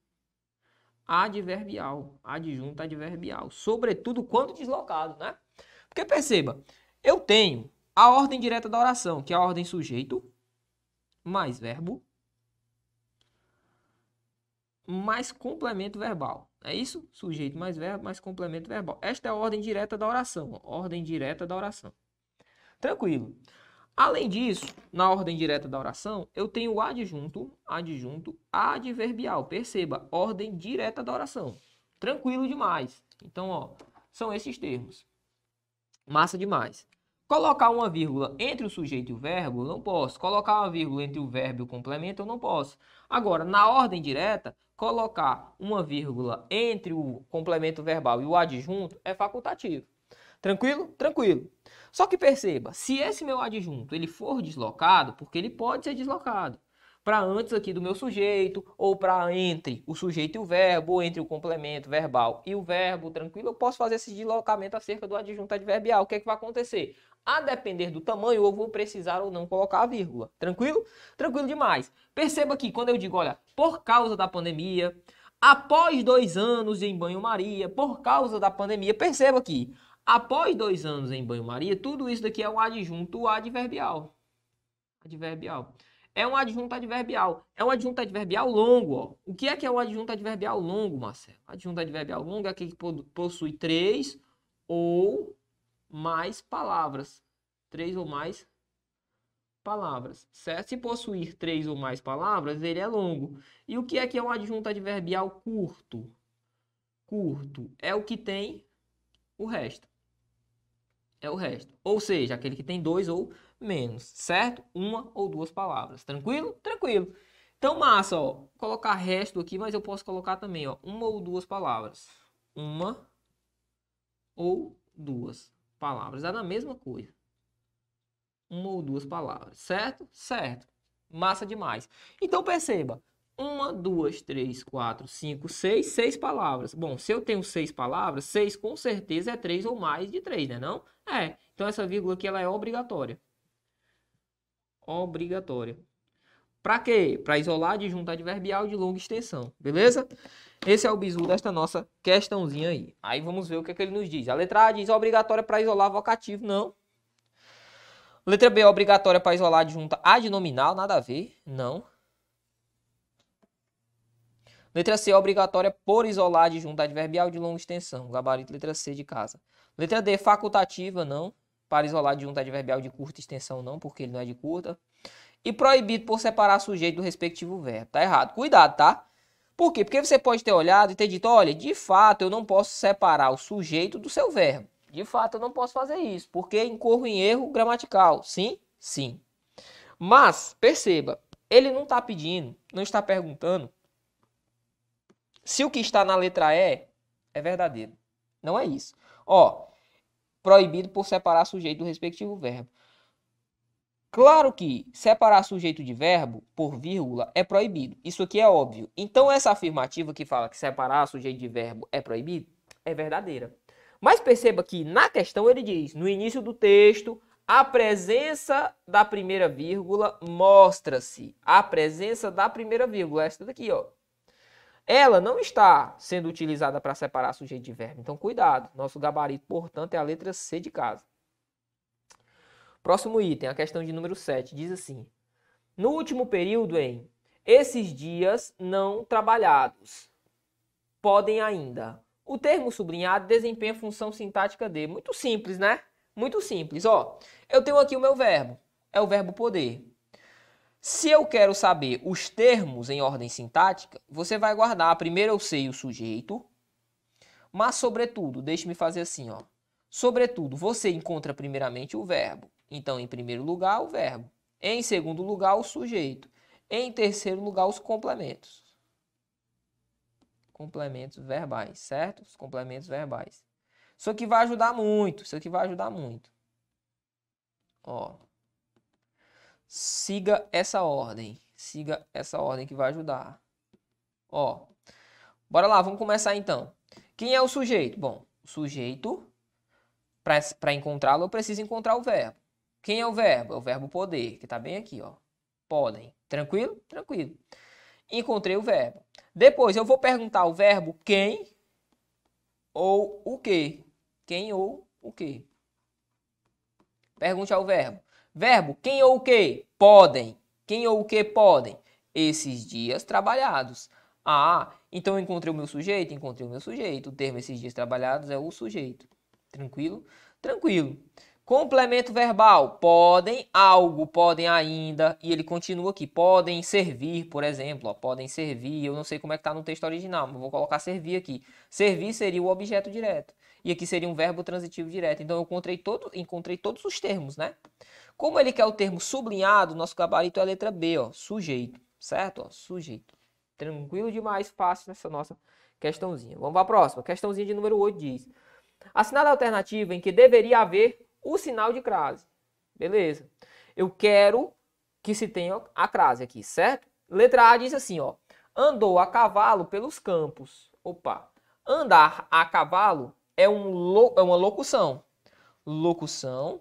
adverbial, adjunto adverbial, sobretudo quando deslocado, né? Porque perceba, eu tenho a ordem direta da oração, que é a ordem sujeito mais verbo mais complemento verbal. É isso? Sujeito mais verbo mais complemento verbal. Esta é a ordem direta da oração, ordem direta da oração. Tranquilo. Além disso, na ordem direta da oração, eu tenho o adjunto, adjunto, adverbial. Perceba, ordem direta da oração. Tranquilo demais. Então, ó, são esses termos. Massa demais. Colocar uma vírgula entre o sujeito e o verbo, eu não posso. Colocar uma vírgula entre o verbo e o complemento, eu não posso. Agora, na ordem direta, colocar uma vírgula entre o complemento verbal e o adjunto é facultativo. Tranquilo? Tranquilo. Só que perceba, se esse meu adjunto ele for deslocado, porque ele pode ser deslocado, para antes aqui do meu sujeito, ou para entre o sujeito e o verbo, ou entre o complemento verbal e o verbo, tranquilo, eu posso fazer esse deslocamento acerca do adjunto adverbial. O que é que vai acontecer? A depender do tamanho, eu vou precisar ou não colocar a vírgula. Tranquilo? Tranquilo demais. Perceba que quando eu digo, olha, por causa da pandemia, após dois anos em banho-maria, por causa da pandemia, perceba que Após dois anos em banho-maria, tudo isso daqui é um adjunto adverbial. Adverbial. É um adjunto adverbial. É um adjunto adverbial longo. Ó. O que é que é um adjunto adverbial longo, Marcelo? Adjunto adverbial longo é aquele que possui três ou mais palavras. Três ou mais palavras. Certo? Se possuir três ou mais palavras, ele é longo. E o que é que é um adjunto adverbial curto? Curto é o que tem o resto é o resto. Ou seja, aquele que tem dois ou menos, certo? Uma ou duas palavras. Tranquilo? Tranquilo. Então, massa, ó. Vou colocar resto aqui, mas eu posso colocar também, ó, uma ou duas palavras. Uma ou duas palavras. Dá na mesma coisa. Uma ou duas palavras, certo? Certo. Massa demais. Então, perceba, uma, duas, três, quatro, cinco, seis, seis palavras. Bom, se eu tenho seis palavras, seis com certeza é três ou mais de três, né não? É, então essa vírgula aqui ela é obrigatória. Obrigatória. Para quê? Para isolar de junta adverbial de longa extensão, beleza? Esse é o bizu desta nossa questãozinha aí. Aí vamos ver o que, é que ele nos diz. A letra A diz obrigatória para isolar vocativo, não. Letra B obrigatória para isolar adjunta adnominal, nada a ver, não. Letra C é obrigatória por isolar de junta adverbial de longa extensão. Gabarito letra C de casa. Letra D, facultativa, não. Para isolar de junta adverbial de curta extensão, não, porque ele não é de curta. E proibido por separar sujeito do respectivo verbo. Tá errado. Cuidado, tá? Por quê? Porque você pode ter olhado e ter dito, olha, de fato eu não posso separar o sujeito do seu verbo. De fato eu não posso fazer isso, porque incorro em erro gramatical. Sim? Sim. Mas, perceba, ele não está pedindo, não está perguntando se o que está na letra E é verdadeiro. Não é isso. Ó, proibido por separar sujeito do respectivo verbo. Claro que separar sujeito de verbo por vírgula é proibido. Isso aqui é óbvio. Então essa afirmativa que fala que separar sujeito de verbo é proibido é verdadeira. Mas perceba que na questão ele diz, no início do texto, a presença da primeira vírgula mostra-se. A presença da primeira vírgula, essa daqui, ó ela não está sendo utilizada para separar sujeito de verbo. Então, cuidado. Nosso gabarito, portanto, é a letra C de casa. Próximo item, a questão de número 7, diz assim: No último período em esses dias não trabalhados podem ainda. O termo sublinhado desempenha a função sintática de. Muito simples, né? Muito simples, ó. Eu tenho aqui o meu verbo, é o verbo poder. Se eu quero saber os termos em ordem sintática, você vai guardar primeiro eu sei o sujeito, mas sobretudo, deixe-me fazer assim, ó. Sobretudo, você encontra primeiramente o verbo. Então, em primeiro lugar, o verbo. Em segundo lugar, o sujeito. Em terceiro lugar, os complementos. Complementos verbais, certo? Os complementos verbais. Isso aqui vai ajudar muito, isso aqui vai ajudar muito. Ó, siga essa ordem. Siga essa ordem que vai ajudar. Ó, bora lá, vamos começar então. Quem é o sujeito? Bom, o sujeito, para encontrá-lo, eu preciso encontrar o verbo. Quem é o verbo? É o verbo poder, que está bem aqui, ó. Podem. Tranquilo? Tranquilo. Encontrei o verbo. Depois eu vou perguntar o verbo quem ou o que. Quem ou o que. Pergunte ao verbo. Verbo quem ou o que podem. Quem ou o que podem? Esses dias trabalhados. Ah, então encontrei o meu sujeito? Encontrei o meu sujeito. O termo esses dias trabalhados é o sujeito. Tranquilo? Tranquilo. Complemento verbal. Podem algo, podem ainda. E ele continua aqui. Podem servir, por exemplo. Ó, podem servir. Eu não sei como é que está no texto original, mas vou colocar servir aqui. Servir seria o objeto direto. E aqui seria um verbo transitivo direto. Então eu encontrei, todo, encontrei todos os termos, né? Como ele quer o termo sublinhado, nosso gabarito é a letra B, ó, sujeito, certo? Ó, sujeito. Tranquilo demais, fácil nessa nossa questãozinha. Vamos para a próxima. Questãozinha de número 8 diz: assinada a alternativa em que deveria haver o sinal de crase. Beleza. Eu quero que se tenha a crase aqui, certo? Letra A diz assim, ó: andou a cavalo pelos campos. Opa. Andar a cavalo é, um lo, é uma locução. Locução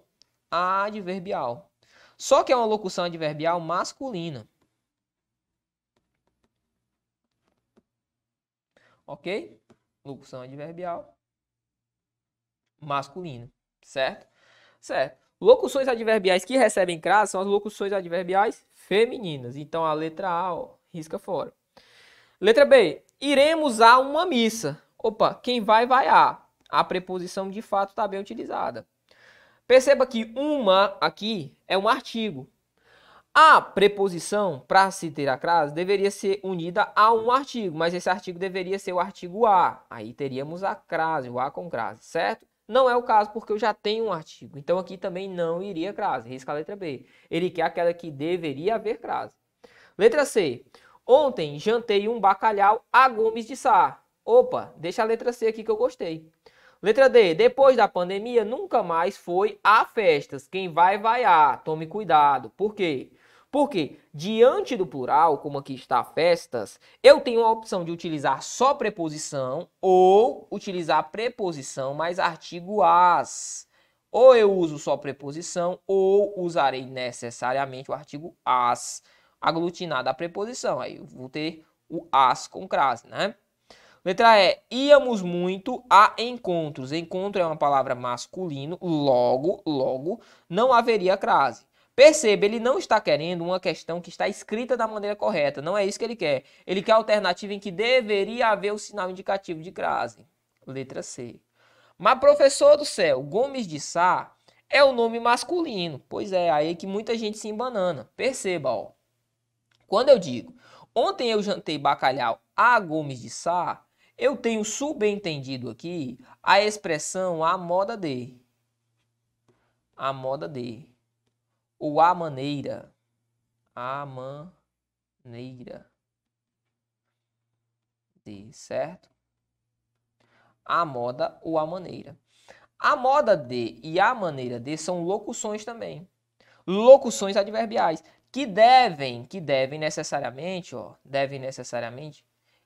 adverbial. Só que é uma locução adverbial masculina. Ok? Locução adverbial masculina, certo? Certo. Locuções adverbiais que recebem crase são as locuções adverbiais femininas. Então a letra A, ó, risca fora. Letra B. Iremos a uma missa. Opa, quem vai, vai a. A preposição de fato está bem utilizada. Perceba que uma aqui é um artigo. A preposição, para se ter a crase, deveria ser unida a um artigo, mas esse artigo deveria ser o artigo A. Aí teríamos a crase, o A com crase, certo? Não é o caso porque eu já tenho um artigo. Então aqui também não iria crase. Risca a letra B. Ele quer aquela que deveria haver crase. Letra C. Ontem jantei um bacalhau a Gomes de Sá. Opa, deixa a letra C aqui que eu gostei. Letra D. Depois da pandemia, nunca mais foi a festas. Quem vai, vai a. Tome cuidado. Por quê? Porque diante do plural, como aqui está festas, eu tenho a opção de utilizar só preposição ou utilizar preposição mais artigo as. Ou eu uso só preposição ou usarei necessariamente o artigo as aglutinado à preposição. Aí eu vou ter o as com crase, né? Letra E, íamos muito a encontros. Encontro é uma palavra masculino, logo, logo, não haveria crase. Perceba, ele não está querendo uma questão que está escrita da maneira correta. Não é isso que ele quer. Ele quer a alternativa em que deveria haver o sinal indicativo de crase. Letra C. Mas, professor do céu, Gomes de Sá é o nome masculino. Pois é, aí é que muita gente se embanana. Perceba, ó. Quando eu digo, ontem eu jantei bacalhau a Gomes de Sá, eu tenho subentendido aqui a expressão a moda de. A moda de. Ou a maneira. A maneira. De, certo? A moda ou a maneira. A moda de e a maneira de são locuções também. Locuções adverbiais que devem, que devem necessariamente, ó, devem necessariamente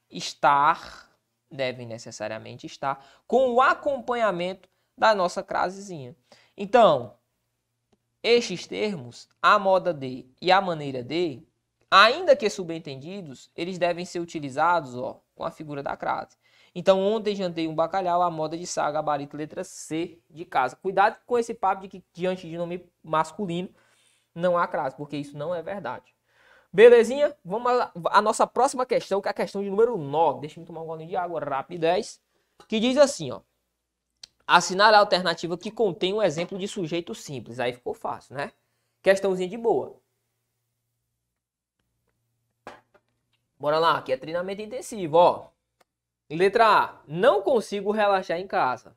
estar devem necessariamente estar com o acompanhamento da nossa crasezinha. Então, estes termos, a moda de e a maneira de, ainda que subentendidos, eles devem ser utilizados ó, com a figura da crase. Então, ontem jantei um bacalhau, a moda de saga, gabarito, letra C de casa. Cuidado com esse papo de que diante de nome masculino não há crase, porque isso não é verdade. Belezinha? Vamos à nossa próxima questão, que é a questão de número 9. Deixa eu tomar um golinho de água rapidez. Que diz assim, ó. Assinale a alternativa que contém um exemplo de sujeito simples. Aí ficou fácil, né? Questãozinha de boa. Bora lá, aqui é treinamento intensivo, ó. Letra A. Não consigo relaxar em casa.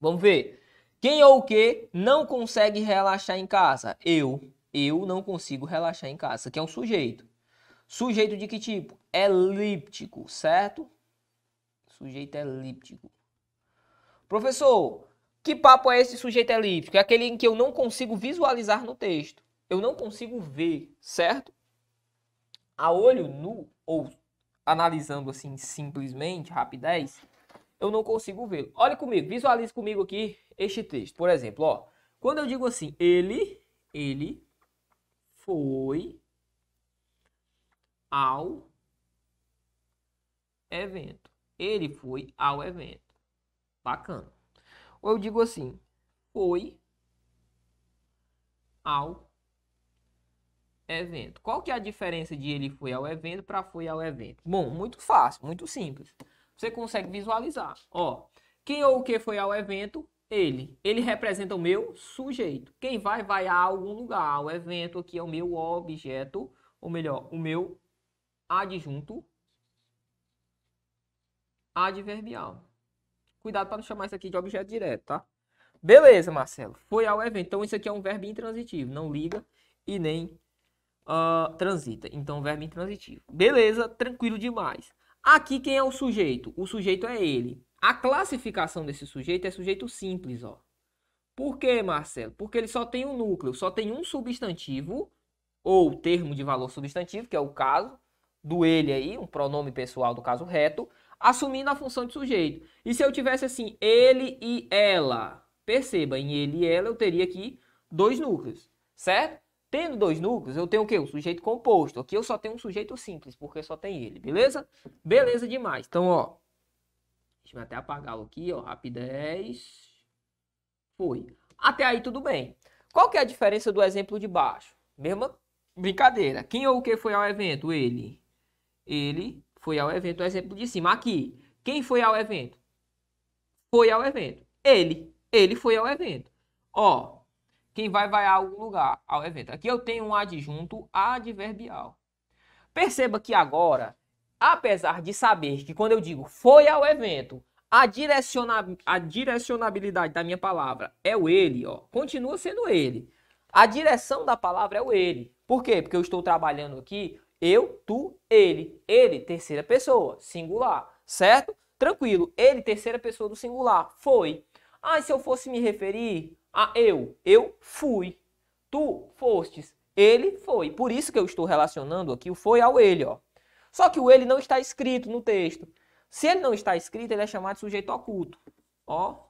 Vamos ver. Quem ou o que não consegue relaxar em casa? Eu eu não consigo relaxar em casa, que é um sujeito. Sujeito de que tipo? Elíptico, é certo? Sujeito elíptico. É Professor, que papo é esse sujeito elíptico? É, é aquele em que eu não consigo visualizar no texto. Eu não consigo ver, certo? A olho nu, ou analisando assim simplesmente, rapidez, eu não consigo ver. Olhe Olha comigo, visualize comigo aqui este texto. Por exemplo, ó, quando eu digo assim, ele, ele foi ao evento. Ele foi ao evento. Bacana. Ou eu digo assim, foi ao evento. Qual que é a diferença de ele foi ao evento para foi ao evento? Bom, muito fácil, muito simples. Você consegue visualizar. Ó, quem ou o que foi ao evento ele. Ele representa o meu sujeito. Quem vai, vai a algum lugar. o evento aqui é o meu objeto, ou melhor, o meu adjunto adverbial. Cuidado para não chamar isso aqui de objeto direto, tá? Beleza, Marcelo. Foi ao evento. Então, isso aqui é um verbo intransitivo. Não liga e nem uh, transita. Então, verbo intransitivo. Beleza, tranquilo demais. Aqui, quem é o sujeito? O sujeito é ele. A classificação desse sujeito é sujeito simples, ó. Por quê, Marcelo? Porque ele só tem um núcleo, só tem um substantivo, ou termo de valor substantivo, que é o caso do ele aí, um pronome pessoal do caso reto, assumindo a função de sujeito. E se eu tivesse assim, ele e ela? Perceba, em ele e ela eu teria aqui dois núcleos, certo? Tendo dois núcleos, eu tenho o quê? Um sujeito composto. Aqui eu só tenho um sujeito simples, porque só tem ele, beleza? Beleza demais. Então, ó, Deixa eu até apagá-lo aqui, ó, rapidez. Foi. Até aí tudo bem. Qual que é a diferença do exemplo de baixo? Mesma brincadeira. Quem ou o que foi ao evento? Ele. Ele foi ao evento. O exemplo de cima. Aqui. Quem foi ao evento? Foi ao evento. Ele. Ele foi ao evento. Ó. Quem vai, vai a algum lugar ao evento. Aqui eu tenho um adjunto adverbial. Perceba que agora Apesar de saber que quando eu digo foi ao evento, a, direciona a direcionabilidade da minha palavra é o ele, ó. Continua sendo ele. A direção da palavra é o ele. Por quê? Porque eu estou trabalhando aqui eu, tu, ele. Ele, terceira pessoa, singular, certo? Tranquilo. Ele, terceira pessoa do singular, foi. Ah, se eu fosse me referir a eu, eu fui. Tu fostes, ele foi. Por isso que eu estou relacionando aqui o foi ao ele, ó. Só que o ele não está escrito no texto. Se ele não está escrito, ele é chamado de sujeito oculto. Ó,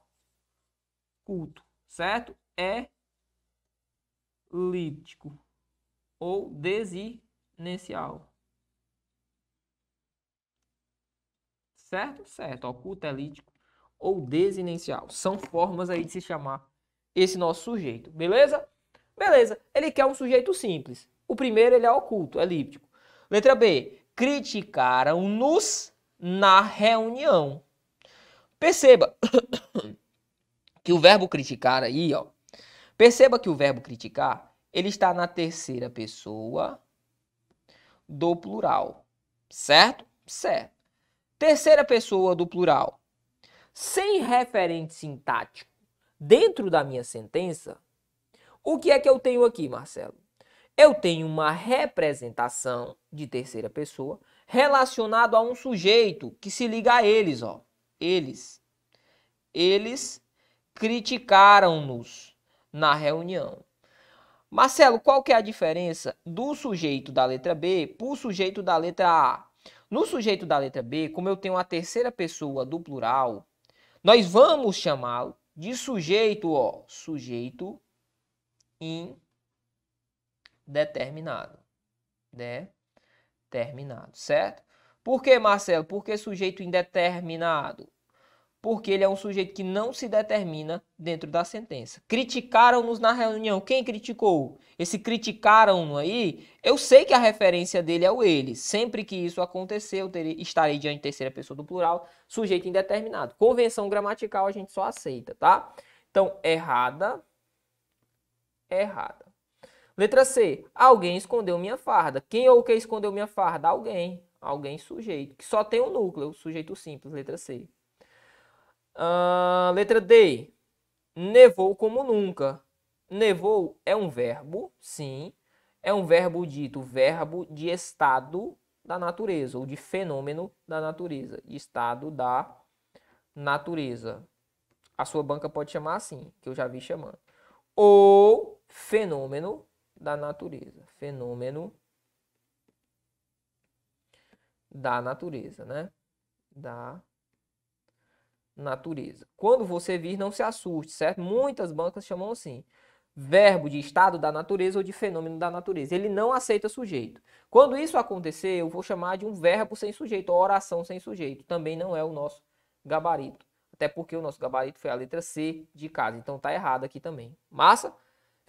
culto, certo? É elíptico ou desinencial. Certo? Certo. Oculto, elíptico é ou desinencial. São formas aí de se chamar esse nosso sujeito. Beleza? Beleza. Ele quer um sujeito simples. O primeiro ele é oculto, elíptico. É Letra B criticaram-nos na reunião. Perceba que o verbo criticar aí, ó. Perceba que o verbo criticar, ele está na terceira pessoa do plural. Certo? Certo. Terceira pessoa do plural. Sem referente sintático dentro da minha sentença, o que é que eu tenho aqui, Marcelo? eu tenho uma representação de terceira pessoa relacionado a um sujeito que se liga a eles, ó. Eles. Eles criticaram-nos na reunião. Marcelo, qual que é a diferença do sujeito da letra B para o sujeito da letra A? No sujeito da letra B, como eu tenho a terceira pessoa do plural, nós vamos chamá-lo de sujeito, ó, sujeito in determinado. Determinado, né? certo? Por que, Marcelo? Por que sujeito indeterminado? Porque ele é um sujeito que não se determina dentro da sentença. Criticaram-nos na reunião. Quem criticou? Esse criticaram-no aí, eu sei que a referência dele é o ele. Sempre que isso acontecer, eu terei, estarei diante de terceira pessoa do plural, sujeito indeterminado. Convenção gramatical a gente só aceita, tá? Então, errada, errada. Letra C. Alguém escondeu minha farda. Quem ou que escondeu minha farda? Alguém. Alguém sujeito. Que só tem um núcleo. Sujeito simples. Letra C. Uh, letra D. Nevou como nunca. Nevou é um verbo, sim. É um verbo dito, verbo de estado da natureza, ou de fenômeno da natureza. Estado da natureza. A sua banca pode chamar assim, que eu já vi chamando. Ou fenômeno da natureza. Fenômeno da natureza, né? Da natureza. Quando você vir, não se assuste, certo? Muitas bancas chamam assim. Verbo de estado da natureza ou de fenômeno da natureza. Ele não aceita sujeito. Quando isso acontecer, eu vou chamar de um verbo sem sujeito, ou oração sem sujeito. Também não é o nosso gabarito. Até porque o nosso gabarito foi a letra C de casa. Então tá errado aqui também. Massa?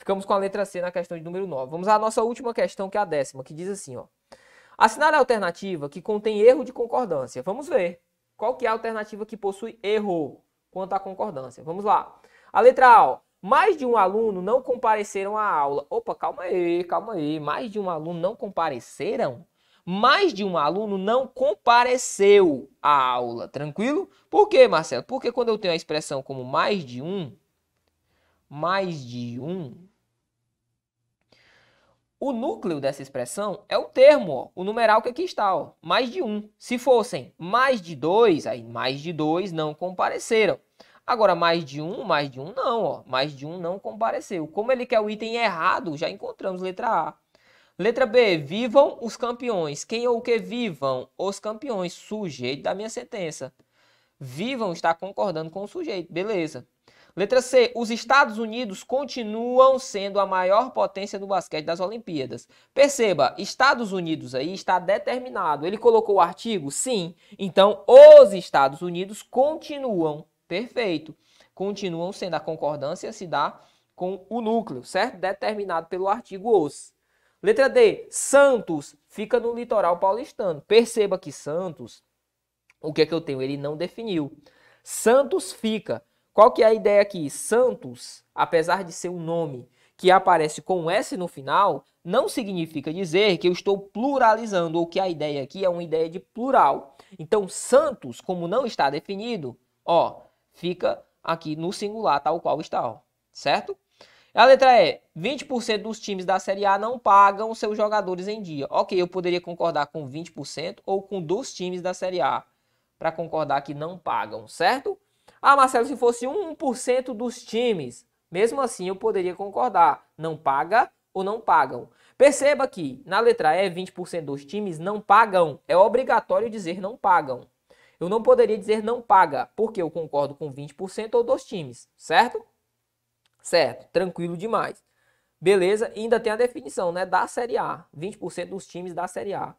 Ficamos com a letra C na questão de número 9. Vamos à nossa última questão, que é a décima, que diz assim, ó. Assinale a alternativa que contém erro de concordância. Vamos ver. Qual que é a alternativa que possui erro quanto à concordância? Vamos lá. A letra A, ó. Mais de um aluno não compareceram à aula. Opa, calma aí, calma aí. Mais de um aluno não compareceram? mais de um aluno não compareceu à aula, tranquilo? Por quê, Marcelo? Porque quando eu tenho a expressão como mais de um, mais de um, o núcleo dessa expressão é o termo, ó, o numeral que aqui está, ó, mais de um. Se fossem mais de dois, aí mais de dois não compareceram. Agora, mais de um, mais de um não, ó, mais de um não compareceu. Como ele quer o item errado, já encontramos letra A. Letra B, vivam os campeões. Quem ou que vivam? Os campeões, sujeito da minha sentença. Vivam está concordando com o sujeito, beleza. Letra C. Os Estados Unidos continuam sendo a maior potência do basquete das Olimpíadas. Perceba, Estados Unidos aí está determinado. Ele colocou o artigo? Sim. Então, os Estados Unidos continuam. Perfeito. Continuam sendo a concordância se dá com o núcleo, certo? Determinado pelo artigo os. Letra D. Santos fica no litoral paulistano. Perceba que Santos, o que é que eu tenho? Ele não definiu. Santos fica. Qual que é a ideia aqui? Santos, apesar de ser um nome que aparece com um S no final, não significa dizer que eu estou pluralizando ou que a ideia aqui é uma ideia de plural. Então, Santos, como não está definido, ó, fica aqui no singular, tal qual está, ó, certo? A letra E, 20% dos times da Série A não pagam seus jogadores em dia. Ok, eu poderia concordar com 20% ou com dos times da Série A para concordar que não pagam, certo? Ah, Marcelo, se fosse 1% dos times, mesmo assim eu poderia concordar. Não paga ou não pagam. Perceba que na letra E, 20% dos times não pagam. É obrigatório dizer não pagam. Eu não poderia dizer não paga, porque eu concordo com 20% ou dos times, certo? Certo, tranquilo demais. Beleza, e ainda tem a definição né, da Série A, 20% dos times da Série A.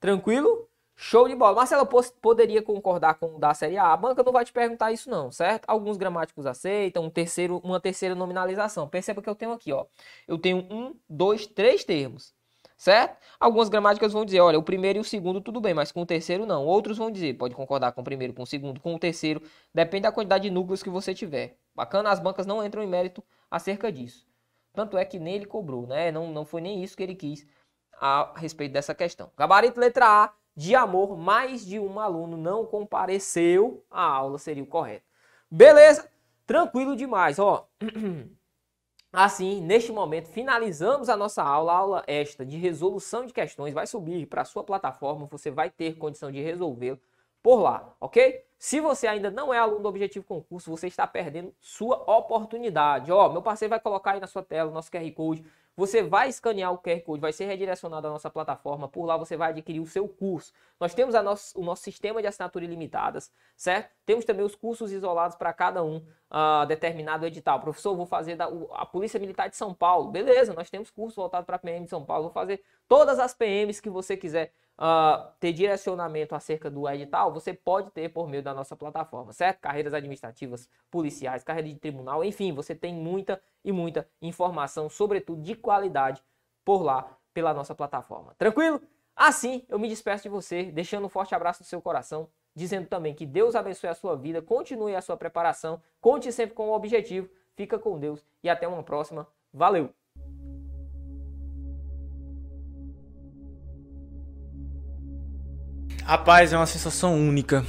Tranquilo? Show de bola. Marcelo poderia concordar com o da Série A. A banca não vai te perguntar isso não, certo? Alguns gramáticos aceitam, um terceiro, uma terceira nominalização. Perceba que eu tenho aqui, ó. Eu tenho um, dois, três termos, certo? Algumas gramáticas vão dizer, olha, o primeiro e o segundo tudo bem, mas com o terceiro não. Outros vão dizer, pode concordar com o primeiro, com o segundo, com o terceiro. Depende da quantidade de núcleos que você tiver. Bacana? As bancas não entram em mérito acerca disso. Tanto é que nem ele cobrou, né? Não, não foi nem isso que ele quis a respeito dessa questão. Gabarito letra A de amor, mais de um aluno não compareceu à aula, seria o correto. Beleza? Tranquilo demais, ó. Assim, neste momento, finalizamos a nossa aula, a aula esta de resolução de questões. Vai subir para a sua plataforma, você vai ter condição de resolvê-lo por lá, ok? Se você ainda não é aluno do Objetivo Concurso, você está perdendo sua oportunidade. Ó, meu parceiro vai colocar aí na sua tela o nosso QR Code você vai escanear o QR Code, vai ser redirecionado à nossa plataforma. Por lá você vai adquirir o seu curso. Nós temos nosso, o nosso sistema de assinatura ilimitadas, certo? Temos também os cursos isolados para cada um uh, determinado edital. Professor, vou fazer da, o, a Polícia Militar de São Paulo. Beleza, nós temos curso voltado para a PM de São Paulo. Vou fazer todas as PMs que você quiser uh, ter direcionamento acerca do edital, você pode ter por meio da nossa plataforma, certo? Carreiras administrativas, policiais, carreira de tribunal, enfim, você tem muita e muita informação, sobretudo de qualidade, por lá, pela nossa plataforma. Tranquilo? Assim, eu me despeço de você, deixando um forte abraço no seu coração, dizendo também que Deus abençoe a sua vida, continue a sua preparação, conte sempre com o objetivo, fica com Deus e até uma próxima. Valeu! A paz é uma sensação única.